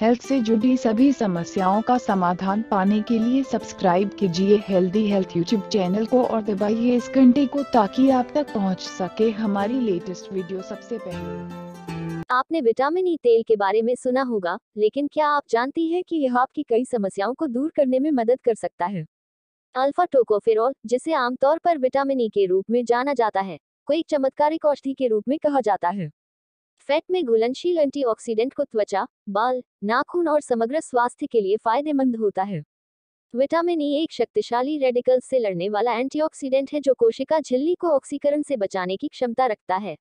Health से जुड़ी सभी समस्याओं का समाधान पाने के लिए सब्सक्राइब कीजिए हेल्दी हेल्थ यूट्यूब चैनल को और दबाइए इस घंटे को ताकि आप तक पहुंच सके हमारी लेटेस्ट वीडियो सबसे पहले आपने विटामिन ई e तेल के बारे में सुना होगा लेकिन क्या आप जानती हैं कि यह आपकी कई समस्याओं को दूर करने में मदद कर सकता है अल्फा टोकोफेरॉल जिसे आमतौर पर विटामिन ई e के रूप में जाना जाता है को एक चमत्कारिक औषधि के रूप में कहा जाता है फैट में घुलनशील एंटीऑक्सीडेंट को त्वचा बाल नाखून और समग्र स्वास्थ्य के लिए फायदेमंद होता है विटामिन ई e एक शक्तिशाली रेडिकल से लड़ने वाला एंटीऑक्सीडेंट है जो कोशिका झिल्ली को ऑक्सीकरण से बचाने की क्षमता रखता है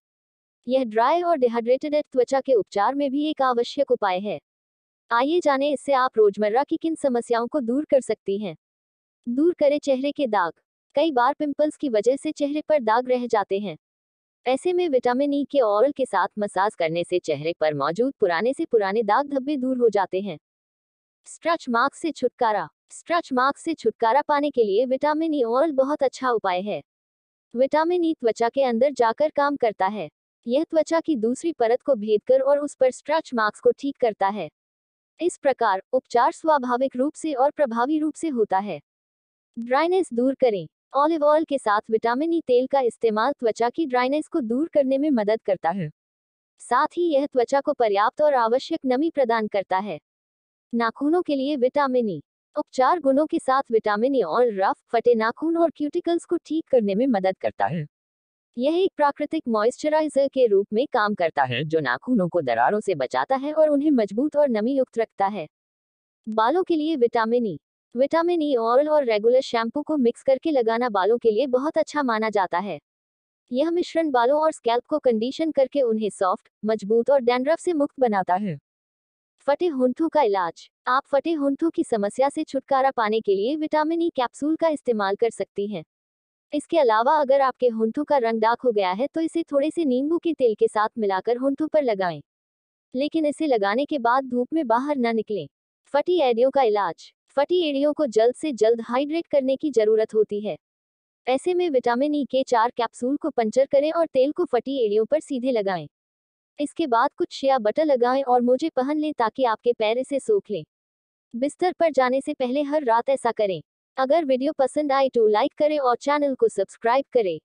यह ड्राई और डिहाइड्रेटेड त्वचा के उपचार में भी एक आवश्यक उपाय है आइए जानें इससे आप रोजमर्रा की किन समस्याओं को दूर कर सकती हैं दूर करें चेहरे के दाग कई बार पिंपल्स की वजह से चेहरे पर दाग रह जाते हैं ऐसे में विटामिन ई e के ऑरल के साथ मसाज करने से चेहरे पर मौजूद पुराने से पुराने दाग धब्बे दूर हो जाते हैं स्ट्रच मार्क से छुटकारा स्ट्रच मार्क से छुटकारा पाने के लिए विटामिन ई e ऑरल बहुत अच्छा उपाय है विटामिन ई e त्वचा के अंदर जाकर काम करता है यह त्वचा की दूसरी परत को भेद कर और उस पर स्ट्रच मार्क्स को ठीक करता है इस प्रकार उपचार स्वाभाविक रूप से और प्रभावी रूप से होता है ड्राइनेस दूर करें ऑलिव ऑयल के साथ विटामिन ई तेल का इस्तेमाल त्वचा की ड्राइनेस को दूर करने में मदद करता है साथ ही यह त्वचा को पर्याप्त और आवश्यक नमी प्रदान करता है नाखूनों के लिए विटामिन ई उपचार गुणों के साथ विटामिन ई और रफ फटे नाखून और क्यूटिकल्स को ठीक करने में मदद करता है यह एक प्राकृतिक मॉइस्चराइजर के रूप में काम करता है जो नाखूनों को दरारों से बचाता है और उन्हें मजबूत और नमी युक्त रखता है बालों के लिए vitamin E vitamin E e oil और रेगुलर शैम्पू को मिक्स करके लगाना बालों के लिए बहुत अच्छा माना जाता है यह मिश्रण बालों और स्कैल्प को कंडीशन करके उन्हें सॉफ्ट मजबूत और डैंड्रफ से मुक्त बनाता है फटे हुंथों का इलाज आप फटे हुंथों की समस्या से छुटकारा पाने के लिए विटामिन ई e कैप्सूल का इस्तेमाल कर सकती हैं इसके अलावा अगर आपके हुंथों का रंग डाक हो गया है तो इसे थोड़े से नींबू के तेल के साथ मिलाकर हुंथों पर लगाएं लेकिन इसे लगाने के बाद धूप में बाहर न निकलें फटी एडियो का इलाज फटी एड़ियों को जल्द से जल्द हाइड्रेट करने की जरूरत होती है ऐसे में विटामिन ई e के चार कैप्सूल को पंचर करें और तेल को फटी एड़ियों पर सीधे लगाएं। इसके बाद कुछ शेया बटर लगाएं और मोजे पहन लें ताकि आपके पैर इसे सोख लें बिस्तर पर जाने से पहले हर रात ऐसा करें अगर वीडियो पसंद आए तो लाइक करें और चैनल को सब्सक्राइब करें